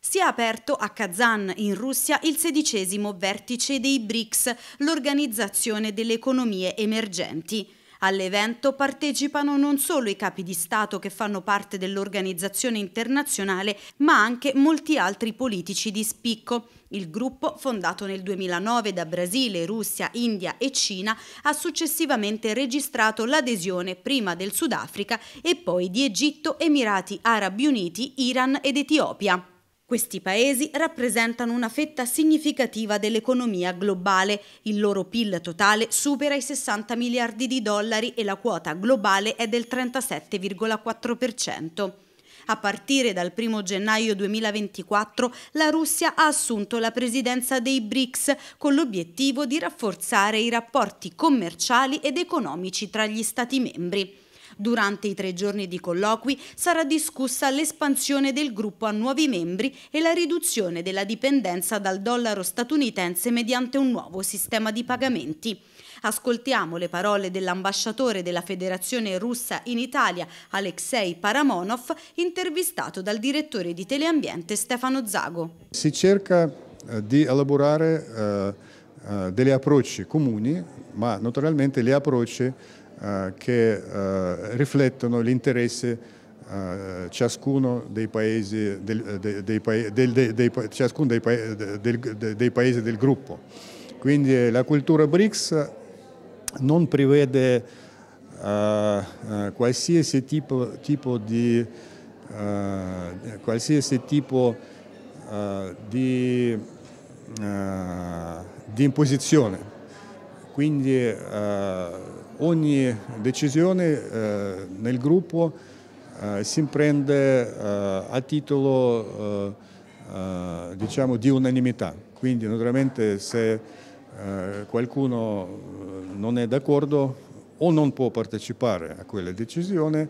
Si è aperto a Kazan, in Russia, il sedicesimo vertice dei BRICS, l'organizzazione delle economie emergenti. All'evento partecipano non solo i capi di Stato che fanno parte dell'organizzazione internazionale, ma anche molti altri politici di spicco. Il gruppo, fondato nel 2009 da Brasile, Russia, India e Cina, ha successivamente registrato l'adesione prima del Sudafrica e poi di Egitto, Emirati Arabi Uniti, Iran ed Etiopia. Questi paesi rappresentano una fetta significativa dell'economia globale, il loro PIL totale supera i 60 miliardi di dollari e la quota globale è del 37,4%. A partire dal 1 gennaio 2024 la Russia ha assunto la presidenza dei BRICS con l'obiettivo di rafforzare i rapporti commerciali ed economici tra gli Stati membri. Durante i tre giorni di colloqui sarà discussa l'espansione del gruppo a nuovi membri e la riduzione della dipendenza dal dollaro statunitense mediante un nuovo sistema di pagamenti. Ascoltiamo le parole dell'ambasciatore della Federazione russa in Italia, Alexei Paramonov, intervistato dal direttore di Teleambiente Stefano Zago. Si cerca eh, di elaborare eh, eh, degli approcci comuni, ma naturalmente gli approcci eh, che eh, riflettono l'interesse ciascuno dei paesi del gruppo. Quindi eh, la cultura BRICS non prevede uh, qualsiasi tipo, tipo di, uh, qualsiasi tipo, uh, di, di imposizione. Quindi ogni decisione eh, nel gruppo eh, si prende eh, a titolo diciamo, di unanimità, quindi naturalmente se qualcuno non è d'accordo o non può partecipare a quella decisione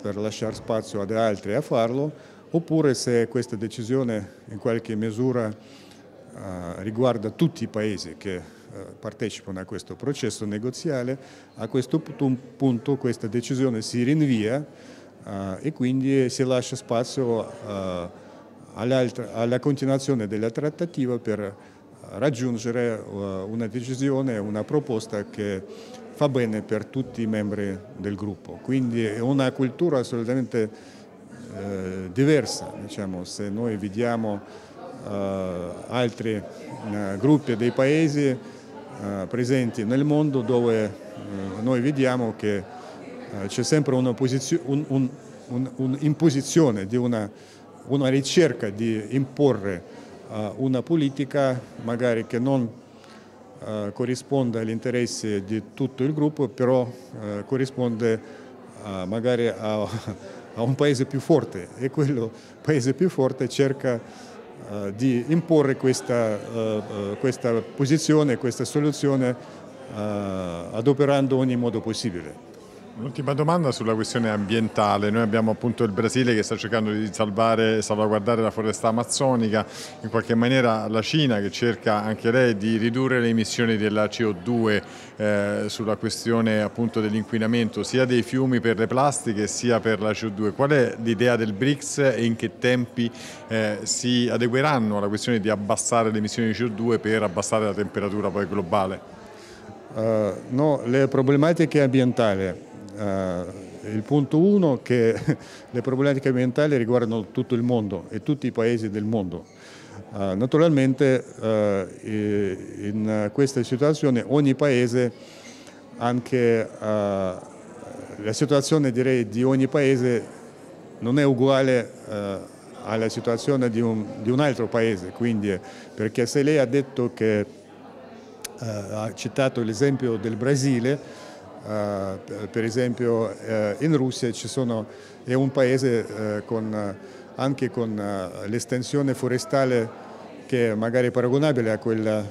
per lasciare spazio ad altri a farlo, oppure se questa decisione in qualche misura eh, riguarda tutti i paesi che eh, partecipano a questo processo negoziale, a questo punto questa decisione si rinvia eh, e quindi si lascia spazio alla continuazione della trattativa per raggiungere una decisione, una proposta che fa bene per tutti i membri del gruppo. Quindi è una cultura assolutamente diversa, diciamo, se noi vediamo eh, altri eh, gruppi dei paesi eh, presenti nel mondo dove noi vediamo che c'è sempre un'imposizione, un, un, un una, una, ricerca di imporre una politica magari che non corrisponde agli interessi di tutto il gruppo, però corrisponde magari a, a un paese più forte e quello paese più forte cerca eh, di imporre questa, eh, eh, questa posizione, questa soluzione adoperando ogni modo possibile. Un'ultima domanda sulla questione ambientale. Noi abbiamo appunto il Brasile che sta cercando di salvare, e salvaguardare la foresta amazzonica, in qualche maniera la Cina che cerca anche lei di ridurre le emissioni della CO2 eh, sulla questione appunto dell'inquinamento sia dei fiumi per le plastiche sia per la CO2. Qual è l'idea del BRICS e in che tempi eh, si adegueranno alla questione di abbassare le emissioni di CO2 per abbassare la temperatura poi globale? Uh, no, le problematiche ambientali eh, il punto uno è che le problematiche ambientali riguardano tutto il mondo e tutti i paesi del mondo. Eh, naturalmente eh, in questa situazione ogni paese, anche la situazione direi, di ogni paese non è uguale alla situazione di un, di un altro paese, Quindi, perché se lei ha detto che ha citato l'esempio del Brasile, eh, per esempio eh, in Russia sono, è un paese eh, con, anche con l'estensione forestale che magari è paragonabile a quella,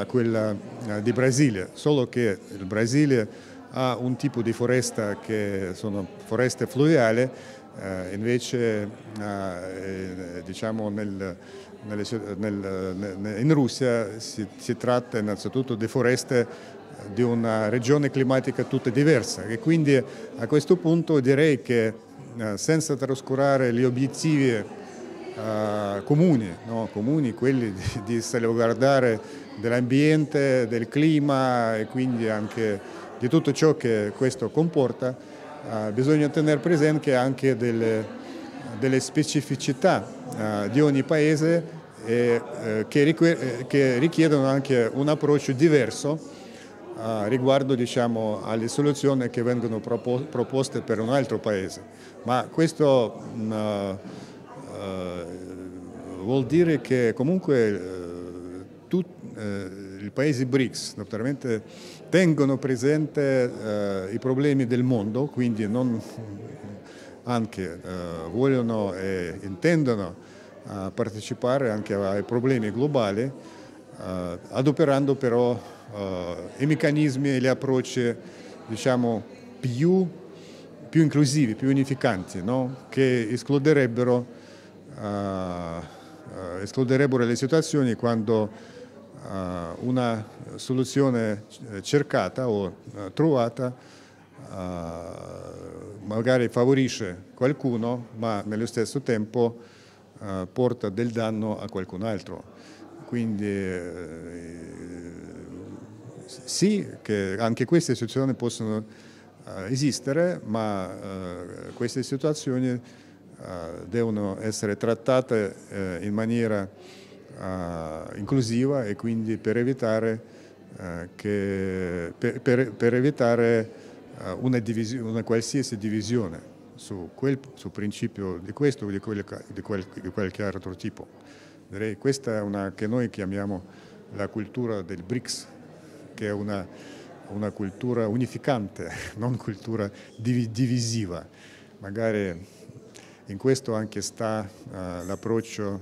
a quella di Brasile, solo che il Brasile ha un tipo di foresta che sono foreste fluviali, invece diciamo nel, nelle, nel, in Russia si, si tratta innanzitutto di foreste di una regione climatica tutta diversa e quindi a questo punto direi che eh, senza trascurare gli obiettivi Uh, comuni, no? comuni, quelli di, di salvaguardare dell'ambiente, del clima e quindi anche di tutto ciò che questo comporta, uh, bisogna tenere presente anche delle, delle specificità uh, di ogni paese e, che, che richiedono anche un approccio diverso riguardo diciamo, alle soluzioni che vengono proposte per un altro paese. Ma questo mh, mm, eh, uh, eh, vuol dire che comunque uh, tut, uh, i paesi BRICS naturalmente tengono presente i problemi del mondo, quindi non anche vogliono e intendono partecipare anche ai problemi globali, adoperando però eh, i meccanismi e gli approcci diciamo, più, più, inclusivi, più unificanti, no? che escluderebbero, eh, escluderebbero, le situazioni quando eh, una soluzione cercata o trovata magari favorisce qualcuno, ma nello stesso tempo porta del danno a qualcun altro. Quindi э, sì che anche queste situazioni possono eh, esistere, ma eh, queste situazioni eh, devono essere trattate in maniera inclusiva e quindi per evitare, che, per, per, per evitare una, divisione, una, qualsiasi divisione su quel su principio di questo o di, quel, di, quel, di qualche altro tipo. Direi questa è una che noi chiamiamo la cultura del BRICS, perché è una, una cultura unificante, non cultura div divisiva. Magari in questo anche sta uh, l'approccio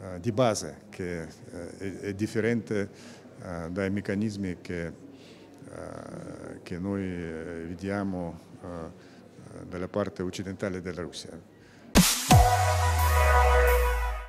uh, di base che uh, è, è, differente dai meccanismi che, che noi vediamo dalla parte occidentale della Russia.